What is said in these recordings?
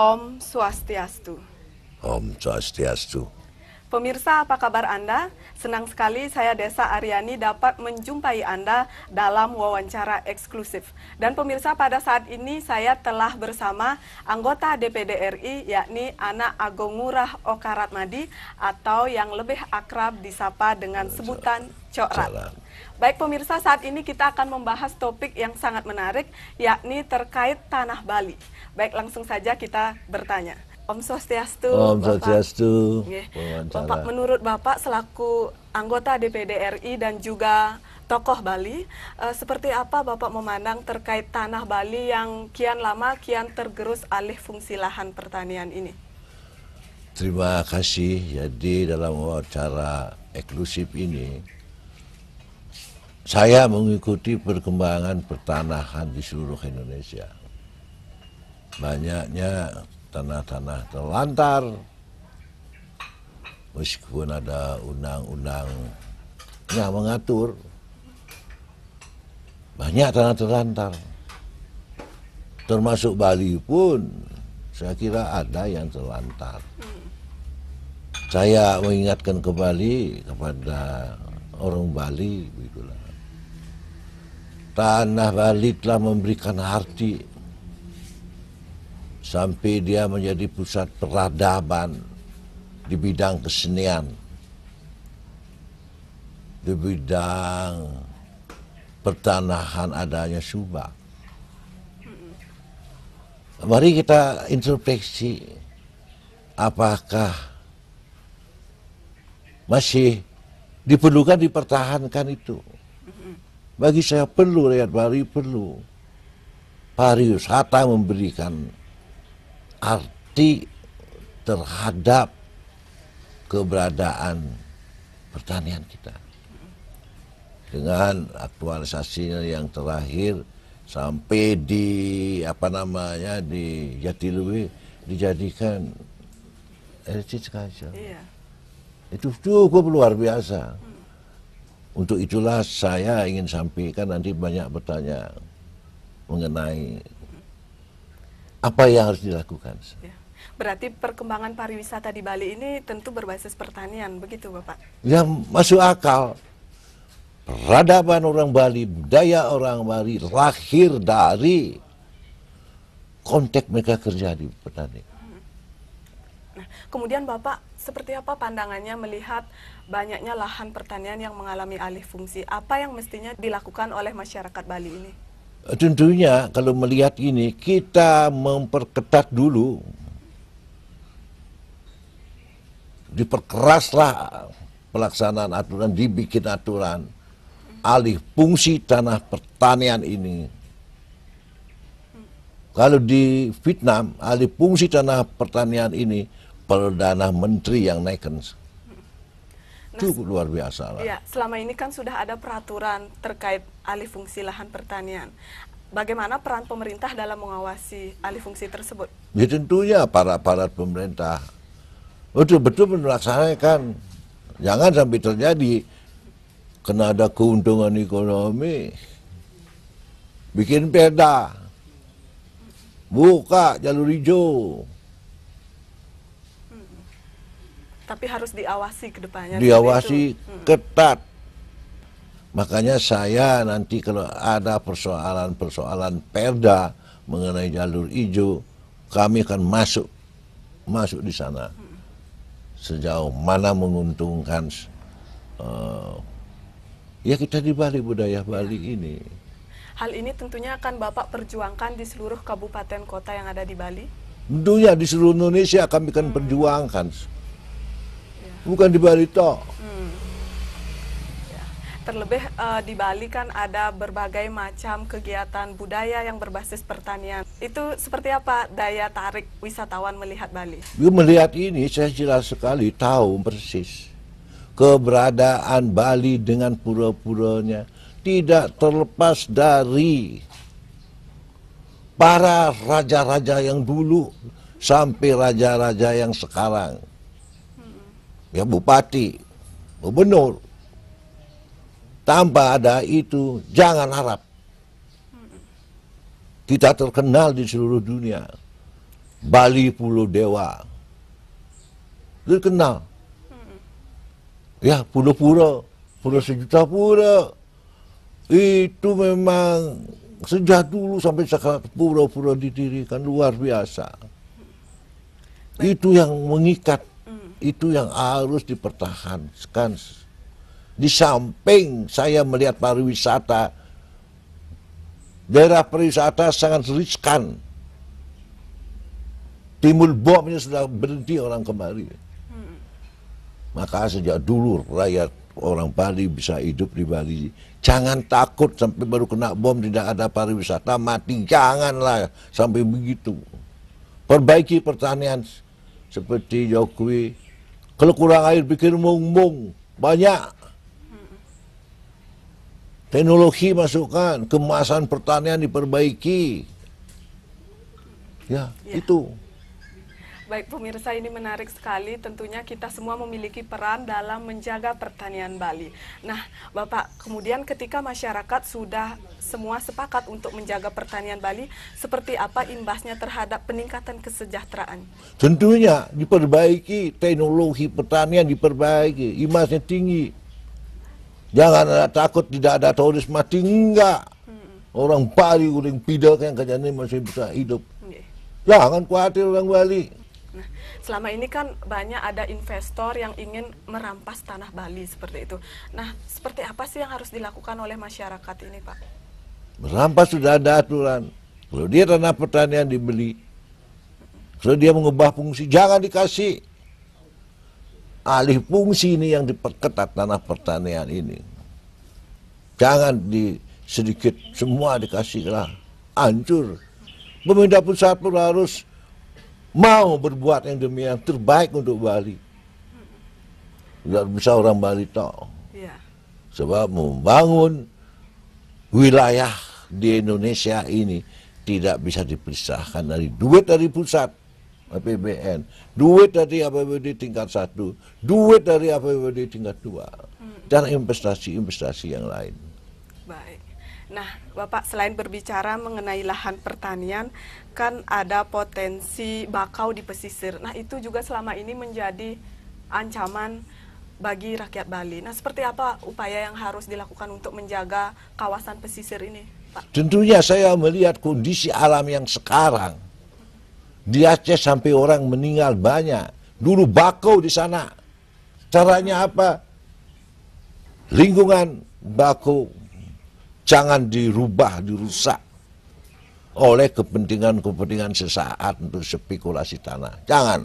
Om Swastiastu. Om Swastiastu. Pemirsa, apa kabar Anda? Senang sekali saya Desa Aryani dapat menjumpai Anda dalam wawancara eksklusif. Dan pemirsa, pada saat ini saya telah bersama anggota DPD RI yakni Ana Agongurah Okaratmadi atau yang lebih akrab disapa dengan sebutan Cokrat. Baik pemirsa, saat ini kita akan membahas topik yang sangat menarik yakni terkait tanah Bali. Baik, langsung saja kita bertanya. Om Swastiastu. Om Swastiastu. Bapak, Bapak menurut Bapak selaku anggota DPD RI dan juga tokoh Bali, eh, seperti apa Bapak memandang terkait tanah Bali yang kian lama kian tergerus alih fungsi lahan pertanian ini? Terima kasih. Jadi dalam wawancara eksklusif ini saya mengikuti perkembangan pertanahan di seluruh Indonesia. Banyaknya tanah-tanah terlantar meskipun ada undang-undang yang mengatur banyak tanah terlantar termasuk Bali pun saya kira ada yang terlantar saya mengingatkan kembali kepada orang Bali begitulah tanah Bali telah memberikan arti sampai dia menjadi pusat peradaban di bidang kesenian, di bidang pertanahan adanya Subak. Mari kita introspeksi apakah masih diperlukan dipertahankan itu. Bagi saya perlu, rakyat Baru perlu. Pariwisata memberikan arti terhadap keberadaan pertanian kita. Dengan aktualisasinya yang terakhir sampai di apa namanya di Jatiluwi dijadikan heritage culture. Iya. Itu cukup luar biasa. Untuk itulah saya ingin sampaikan nanti banyak bertanya mengenai apa yang harus dilakukan. Ya. Berarti perkembangan pariwisata di Bali ini tentu berbasis pertanian, begitu Bapak? Ya, masuk akal. Peradaban orang Bali, budaya orang Bali lahir dari konteks mereka kerja di petani. Nah, kemudian Bapak seperti apa pandangannya melihat banyaknya lahan pertanian yang mengalami alih fungsi? Apa yang mestinya dilakukan oleh masyarakat Bali ini? tentunya kalau melihat ini kita memperketat dulu diperkeraslah pelaksanaan aturan dibikin aturan alih fungsi tanah pertanian ini kalau di Vietnam alih fungsi tanah pertanian ini Perdana Menteri yang naikkan Nah, cukup luar biasa lah. Ya, selama ini kan sudah ada peraturan terkait alih fungsi lahan pertanian. Bagaimana peran pemerintah dalam mengawasi alih fungsi tersebut? Ya tentunya para aparat pemerintah betul-betul melaksanakan. Jangan sampai terjadi kena ada keuntungan ekonomi bikin perda buka jalur hijau Tapi harus diawasi ke depannya. Diawasi hmm. ketat. Makanya saya nanti kalau ada persoalan-persoalan perda mengenai jalur hijau, kami akan masuk masuk di sana. Hmm. Sejauh mana menguntungkan uh, ya kita di Bali budaya Bali ya. ini. Hal ini tentunya akan Bapak perjuangkan di seluruh kabupaten kota yang ada di Bali. Tentunya di seluruh Indonesia kami akan hmm. perjuangkan bukan di Bali toh. Hmm. Ya. Terlebih uh, di Bali kan ada berbagai macam kegiatan budaya yang berbasis pertanian. Itu seperti apa daya tarik wisatawan melihat Bali? Ya, melihat ini saya jelas sekali tahu persis keberadaan Bali dengan pura-puranya tidak terlepas dari para raja-raja yang dulu sampai raja-raja yang sekarang ya bupati, gubernur. Tanpa ada itu, jangan harap. Kita terkenal di seluruh dunia. Bali Pulau Dewa. Terkenal. Ya, Pulau Pura, Pulau Sejuta Pura. Itu memang sejak dulu sampai sekarang pura-pura didirikan luar biasa. Itu yang mengikat itu yang harus dipertahankan. Di samping saya melihat pariwisata, daerah pariwisata sangat riskan. timur bomnya sudah berhenti orang kemari. Maka sejak dulu rakyat orang Bali bisa hidup di Bali. Jangan takut sampai baru kena bom tidak ada pariwisata mati. Janganlah sampai begitu. Perbaiki pertanian seperti Jokowi kalau kurang air pikir mung-mung. Banyak. Teknologi masukkan, kemasan pertanian diperbaiki. Ya, ya. itu. Baik pemirsa ini menarik sekali tentunya kita semua memiliki peran dalam menjaga pertanian Bali. Nah Bapak kemudian ketika masyarakat sudah semua sepakat untuk menjaga pertanian Bali seperti apa imbasnya terhadap peningkatan kesejahteraan? Tentunya diperbaiki teknologi pertanian diperbaiki imbasnya tinggi. Jangan ada takut tidak ada turis mati enggak. Orang Bali orang pidak yang kerjanya masih bisa hidup. Okay. Iya. Jangan khawatir orang Bali selama ini kan banyak ada investor yang ingin merampas tanah Bali seperti itu. Nah, seperti apa sih yang harus dilakukan oleh masyarakat ini, Pak? Merampas sudah ada aturan. Kalau dia tanah pertanian dibeli, kalau dia mengubah fungsi, jangan dikasih. Alih fungsi ini yang diperketat tanah pertanian ini. Jangan di sedikit semua dikasihlah hancur. Pemindah pusat pun harus mau berbuat yang demi yang terbaik untuk Bali. Tidak bisa orang Bali tahu. Iya. Sebab membangun wilayah di Indonesia ini tidak bisa dipisahkan dari duit dari pusat APBN, duit dari APBD tingkat satu, duit dari APBD tingkat dua, hmm. dan investasi-investasi yang lain. Nah, Bapak selain berbicara mengenai lahan pertanian, kan ada potensi bakau di pesisir. Nah, itu juga selama ini menjadi ancaman bagi rakyat Bali. Nah, seperti apa upaya yang harus dilakukan untuk menjaga kawasan pesisir ini, Pak? Tentunya saya melihat kondisi alam yang sekarang. Di Aceh sampai orang meninggal banyak. Dulu bakau di sana. Caranya apa? lingkungan bakau jangan dirubah, dirusak oleh kepentingan-kepentingan sesaat untuk spekulasi tanah. Jangan.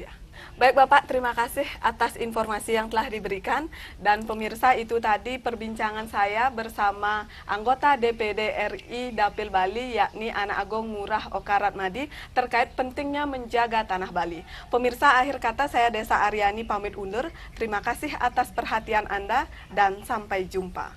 Ya. Baik Bapak, terima kasih atas informasi yang telah diberikan. Dan pemirsa itu tadi perbincangan saya bersama anggota DPD RI Dapil Bali yakni Anak Agung Murah Okarat Madi terkait pentingnya menjaga tanah Bali. Pemirsa akhir kata saya Desa Aryani pamit undur. Terima kasih atas perhatian Anda dan sampai jumpa.